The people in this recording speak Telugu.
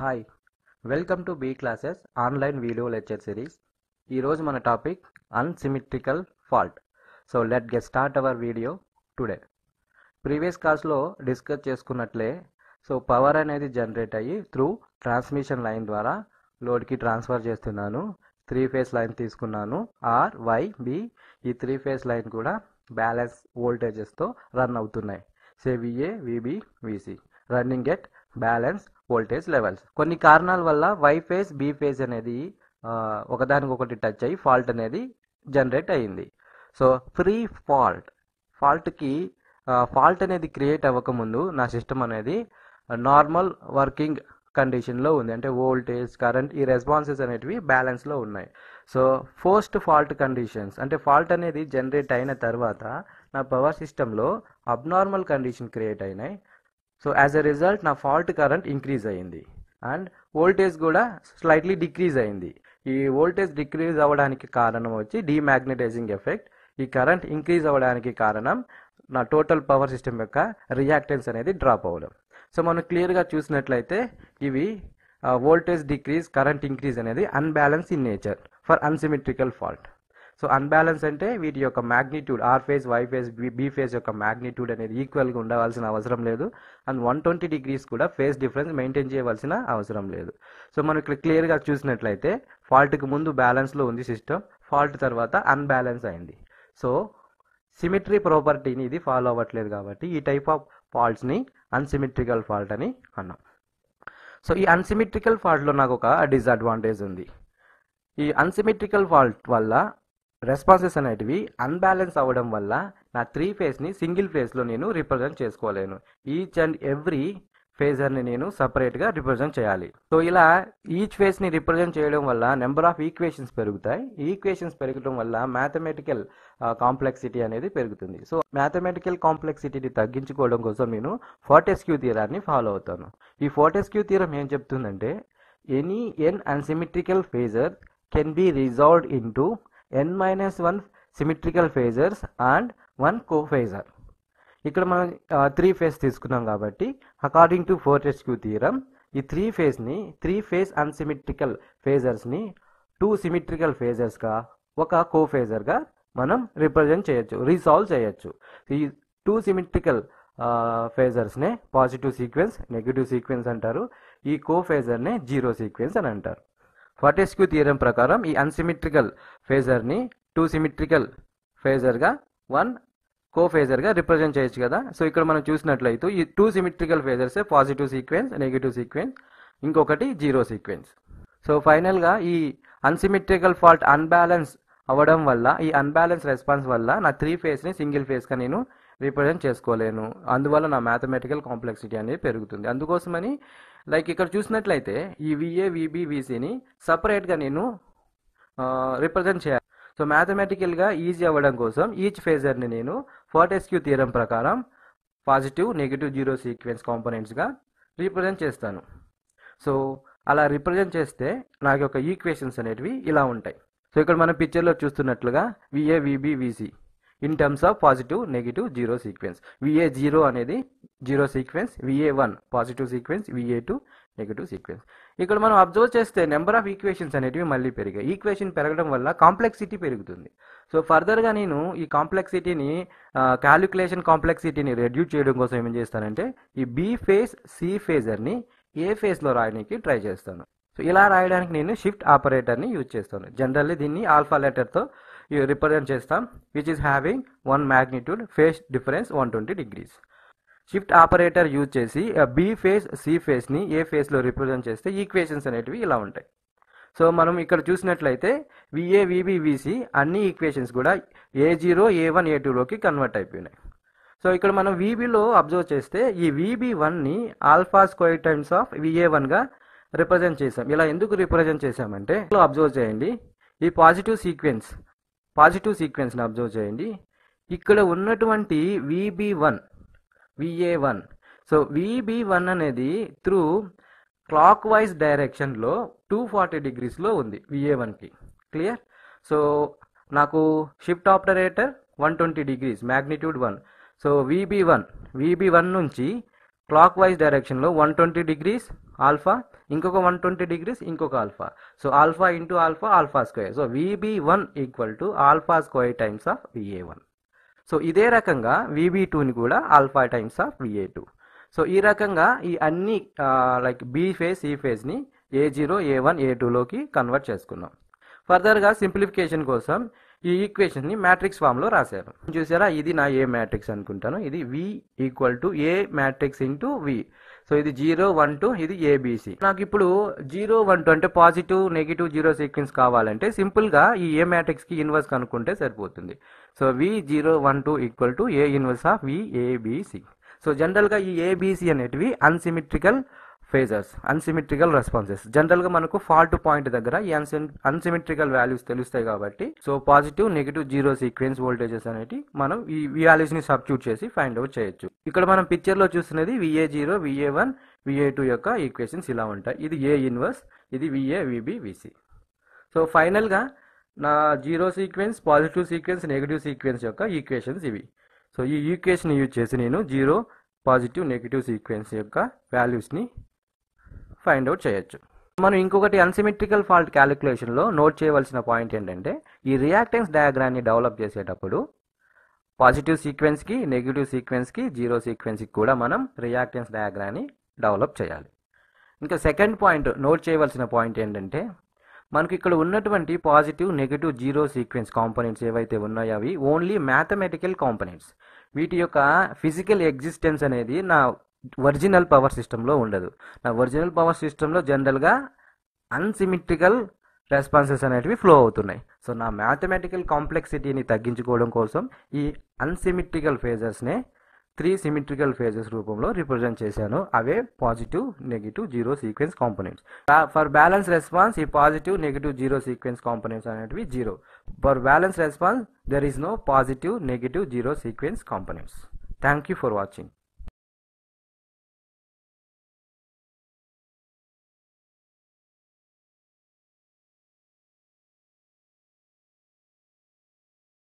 hi welcome to B classes online video lecture series ఈరోజు మన topic unsymmetrical fault so let get start our video today previous క్లాస్లో డిస్కస్ చేసుకున్నట్లే సో పవర్ అనేది జనరేట్ అయ్యి త్రూ ట్రాన్స్మిషన్ లైన్ ద్వారా లోడ్కి ట్రాన్స్ఫర్ చేస్తున్నాను త్రీ ఫేస్ లైన్ తీసుకున్నాను ఆర్ వై బి ఈ త్రీ ఫేస్ లైన్ కూడా బ్యాలెన్స్ వోల్టేజెస్తో రన్ అవుతున్నాయి say VA VB VC running at balance voltage levels కొన్ని కారణాల వల్ల వై ఫేజ్ బి ఫేజ్ అనేది ఒకదానికొకటి టచ్ అయ్యి ఫాల్ట్ అనేది జనరేట్ అయ్యింది సో ఫ్రీ ఫాల్ట్ ఫాల్ట్కి ఫాల్ట్ అనేది క్రియేట్ అవ్వకముందు నా సిస్టమ్ అనేది నార్మల్ వర్కింగ్ కండిషన్లో ఉంది అంటే వోల్టేజ్ కరెంట్ ఈ రెస్పాన్సెస్ అనేటివి బ్యాలెన్స్లో ఉన్నాయి సో ఫోస్ట్ ఫాల్ట్ కండిషన్స్ అంటే ఫాల్ట్ అనేది జనరేట్ అయిన తర్వాత నా పవర్ సిస్టంలో అబ్నార్మల్ కండిషన్ క్రియేట్ అయినాయి సో యాజ్ అ రిజల్ట్ నా ఫాల్ట్ కరెంట్ ఇంక్రీజ్ అయింది అండ్ వోల్టేజ్ కూడా స్లైట్లీ డిక్రీజ్ అయింది ఈ వోల్టేజ్ డిక్రీజ్ అవ్వడానికి కారణం వచ్చి డీమ్యాగ్నటైజింగ్ ఎఫెక్ట్ ఈ కరెంట్ ఇంక్రీజ్ అవ్వడానికి కారణం నా టోటల్ పవర్ సిస్టమ్ యొక్క రియాక్టెన్స్ అనేది డ్రాప్ అవ్వడం సో మనం క్లియర్గా చూసినట్లయితే ఇవి వోల్టేజ్ డిక్రీజ్ కరెంట్ ఇంక్రీజ్ అనేది unbalance in nature for unsymmetrical fault so unbalance అంటే వీటి యొక్క magnitude R phase Y phase B phase యొక్క మ్యాగ్నిట్యూడ్ అనేది ఈక్వల్గా ఉండవలసిన అవసరం లేదు అండ్ వన్ ట్వంటీ డిగ్రీస్ కూడా ఫేజ్ డిఫరెన్స్ మెయింటైన్ చేయవలసిన అవసరం లేదు సో మనం ఇక్కడ క్లియర్గా చూసినట్లయితే ఫాల్ట్కి ముందు బ్యాలెన్స్లో ఉంది సిస్టమ్ ఫాల్ట్ తర్వాత అన్బ్యాలెన్స్ అయింది సో సిమిట్రీ ప్రాపర్టీని ఇది ఫాలో అవ్వట్లేదు కాబట్టి ఈ టైప్ ఆఫ్ ఫాల్ట్స్ని అన్సిమెట్రికల్ ఫాల్ట్ అని అన్నాం సో ఈ అన్సిమెట్రికల్ ఫాల్ట్లో నాకు ఒక డిసడ్వాంటేజ్ ఉంది ఈ అన్సిమెట్రికల్ ఫాల్ట్ వల్ల రెస్పాన్సెస్ అనేటివి అన్బ్యాలెన్స్ అవ్వడం వల్ల నా త్రీ ఫేజ్ని సింగిల్ ఫేజ్లో నేను రిప్రజెంట్ చేసుకోలేను ఈచ్ అండ్ ఎవ్రీ ఫేజర్ని నేను సపరేట్గా రిప్రజెంట్ చేయాలి సో ఇలా ఈచ్ ఫేజ్ని రిప్రజెంట్ చేయడం వల్ల నెంబర్ ఆఫ్ ఈక్వేషన్స్ పెరుగుతాయి ఈక్వేషన్స్ పెరగడం వల్ల మ్యాథమెటికల్ కాంప్లెక్సిటీ అనేది పెరుగుతుంది సో మ్యాథమెటికల్ కాంప్లెక్సిటీని తగ్గించుకోవడం కోసం నేను ఫోర్టెస్క్యూ తీరాన్ని ఫాలో అవుతాను ఈ ఫోర్టెస్క్యూ తీరం ఏం చెప్తుందంటే any n unsymmetrical phasor can be resolved in n minus one symmetrical phasors and one cophasor ఇక్కడ మనం త్రీ ఫేజ్ తీసుకున్నాం కాబట్టి according to Fortescue theorem ఈ త్రీ ఫేజ్ని త్రీ ఫేజ్ అన్సిమెట్రికల్ ఫేజర్స్ని టూ సిమెట్రికల్ ఫేజర్స్గా ఒక కోఫేజర్గా మనం రిప్రజెంట్ చేయొచ్చు రీసాల్వ్ చేయొచ్చు ఈ టూ సిమెట్రికల్ ఫేజర్స్నే పాజిటివ్ సీక్వెన్స్ నెగిటివ్ సీక్వెన్స్ అంటారు ఈ ఫేజర్నే జీరో సీక్వెన్స్ అని అంటారు ఫార్టెస్క్యూ థియరం ప్రకారం ఈ అన్సిమెట్రికల్ ఫేజర్ని టూ సిమెట్రికల్ ఫేజర్గా వన్ కో ఫేజర్గా రిప్రజెంట్ చేయొచ్చు కదా సో ఇక్కడ మనం చూసినట్లయితే ఈ two symmetrical phasors positive sequence negative sequence ఇంకొకటి జీరో సీక్వెన్స్ సో ఫైనల్గా ఈ అన్సిమెట్రికల్ ఫాల్ట్ అన్బ్యాలెన్స్ అవ్వడం వల్ల ఈ అన్బ్యాలెన్స్ రెస్పాన్స్ వల్ల నా త్రీ ఫేస్ని సింగిల్ ఫేస్గా నేను రిప్రజెంట్ చేసుకోలేను అందువల్ల నా మ్యాథమెటికల్ కాంప్లెక్సిటీ అనేది పెరుగుతుంది అందుకోసమని లైక్ ఇక్కడ చూసినట్లయితే ఈ విఏ విబి విసిని సపరేట్గా నేను రిప్రజెంట్ చేయాలి సో మ్యాథమెటికల్గా ఈజీ అవ్వడం కోసం ఈచ్ ఫేజర్ని నేను ఫోర్టెస్క్యూ థియరం ప్రకారం పాజిటివ్ నెగిటివ్ జీరో సీక్వెన్స్ కాంపోనెంట్స్గా రిప్రజెంట్ చేస్తాను సో అలా రిప్రజెంట్ చేస్తే నాకు యొక్క ఈక్వేషన్స్ అనేటివి ఇలా ఉంటాయి సో ఇక్కడ మనం పిక్చర్లో చూస్తున్నట్లుగా VA VB VC in terms of positive negative zero sequence VA zero అనేది zero sequence VA one positive sequence VA two negative sequence ఇక్కడ మనం అబ్జర్వ్ చేస్తే నెంబర్ ఆఫ్ ఈక్వేషన్స్ అనేటివి మళ్ళీ పెరిగాయి ఈక్వేషన్ పెరగడం వల్ల కాంప్లెక్సిటీ పెరుగుతుంది సో ఫర్దర్గా నేను ఈ కాంప్లెక్సిటీని క్యాలిక్యులేషన్ కాంప్లెక్సిటీని రెడ్యూస్ చేయడం కోసం ఏం చేస్తానంటే ఈ బి ఫేజ్ సి ఫేజర్ని ఏ ఫేజ్లో రాయడానికి ట్రై చేస్తాను సో ఇలా రాయడానికి నేను షిఫ్ట్ ఆపరేటర్ని యూజ్ చేస్తాను జనరల్లీ దీన్ని ఆల్ఫా లెటర్తో రిప్రజెంట్ చేస్తాం which is having one magnitude phase difference one twenty degrees shift operator use చేసి బి ఫేస్ సి ఫేస్ని ఏ ఫేస్లో రిప్రజెంట్ చేస్తే ఈక్వేషన్స్ అనేటివి ఇలా ఉంటాయి సో మనం ఇక్కడ చూసినట్లయితే విఏ విబి విసి అన్ని ఈక్వేషన్స్ కూడా A zero A one A టూలోకి కన్వర్ట్ అయిపోయినాయి సో ఇక్కడ మనం విబిలో అబ్జర్వ్ చేస్తే ఈ విబి వన్ని alpha square times of VA వన్గా రిప్రజెంట్ చేసాం ఇలా ఎందుకు రిప్రజెంట్ చేసామంటే అబ్జర్వ్ చేయండి ఈ పాజిటివ్ సీక్వెన్స్ పాజిటివ్ సీక్వెన్స్ని అబ్జర్వ్ చేయండి ఇక్కడ ఉన్నటువంటి VB one VA one so VB one అనేది త్రూ క్లాక్ వైజ్ డైరెక్షన్లో టూ ఫార్టీ డిగ్రీస్లో ఉంది విఏ వన్కి క్లియర్ సో నాకు shift operator one twenty degrees magnitude one so VB one VB one నుంచి క్లాక్ వైజ్ డైరెక్షన్లో వన్ ట్వంటీ డిగ్రీస్ ఆల్ఫా ఇంకొక వన్ ట్వంటీ డిగ్రీస్ ఇంకొక alpha so alpha into alpha alpha square so VB one equal to alpha square times of VA one so ఇదే రకంగా విబి టూని కూడా alpha times of VA two so ఈ రకంగా ఈ అన్ని లైక్ బి ఫేజ్ ఈ ఫేజ్ని A zero A one A టూలోకి కన్వర్ట్ చేసుకున్నాం ఫర్దర్గా సింప్లిఫికేషన్ కోసం ఈ ఈక్వేషన్ని మ్యాట్రిక్స్ ఫామ్లో రాశాను చూసారా ఇది నా ఏ మ్యాట్రిక్స్ అనుకుంటాను ఇది V equal to A matrix into V so ఇది జీరో వన్ టూ ఇది ఏబిసి నాకు ఇప్పుడు జీరో వన్ టూ అంటే పాజిటివ్ నెగిటివ్ జీరో సీక్వెన్స్ కావాలంటే సింపుల్గా ఈ ఏ కి ఇన్వర్స్ కనుక్కుంటే సరిపోతుంది so V zero one two equal to A inverse of VABC so జనరల్గా ఈ ఏబిసి అనేటివి unsymmetrical phases unsymmetrical responses general గా మనకు ఫాల్ట్ పాయింట్ దగ్గర ఈ అన్సిమెట్రికల్ వాల్యూస్ తెలుస్తాయి కాబట్టి so positive negative zero sequence voltages అనేది మనం ఈ వాల్యూస్ ని సబ్స్టిట్యూట్ చేసి ఫైండ్ అవుట్ చేయొచ్చు ఇక్కడ మనం పిక్చర్ లో చూస్తున్నది VA zero VA one VA two యొక్క ఈక్వేషన్స్ ఇలా ఉంటాయి ఇది ఏ ఇన్వర్స్ ఇది VA VB VC so final గా నా zero sequence positive sequence negative sequence యొక్క ఈక్వేషన్స్ ఇవి సో ఈ ఈక్వేషన్ యూజ్ చేసి నేను జీరో పాజిటివ్ నెగిటివ్ సీక్వెన్స్ యొక్క ని ఫైండ్ అవుట్ చేయొచ్చు మనం ఇంకొకటి అన్సిమెట్రికల్ ఫాల్ట్ క్యాలిక్యులేషన్లో నోట్ చేయవలసిన పాయింట్ ఏంటంటే ఈ రియాక్టెన్స్ డయాగ్రాన్ని డెవలప్ చేసేటప్పుడు పాజిటివ్ సీక్వెన్స్కి నెగిటివ్ సీక్వెన్స్కి జీరో సీక్వెన్స్కి కూడా మనం రియాక్టెన్స్ డయాగ్రాన్ని డెవలప్ చేయాలి ఇంకా సెకండ్ పాయింట్ నోట్ చేయవలసిన పాయింట్ ఏంటంటే మనకి ఇక్కడ ఉన్నటువంటి positive negative zero sequence components ఏవైతే ఉన్నాయో అవి ఓన్లీ మ్యాథమెటికల్ కాంపోనెంట్స్ వీటి యొక్క ఫిజికల్ ఎగ్జిస్టెన్స్ అనేది నా ఒరిజినల్ పవర్ సిస్టంలో ఉండదు నా ఒరిజినల్ పవర్ సిస్టంలో జనరల్గా అన్సిమిట్రికల్ రెస్పాన్సెస్ అనేటివి ఫ్లో అవుతున్నాయి సో నా మ్యాథమెటికల్ కాంప్లెక్సిటీని తగ్గించుకోవడం కోసం ఈ అన్సిమెట్రికల్ ఫేజెస్నే త్రీ సిమెట్రికల్ ఫేజెస్ రూపంలో రిప్రజెంట్ చేశాను అవే positive negative zero sequence components for balance response ఈ positive negative zero sequence components అనేటివి zero for balance response there is no positive negative zero sequence components thank you for watching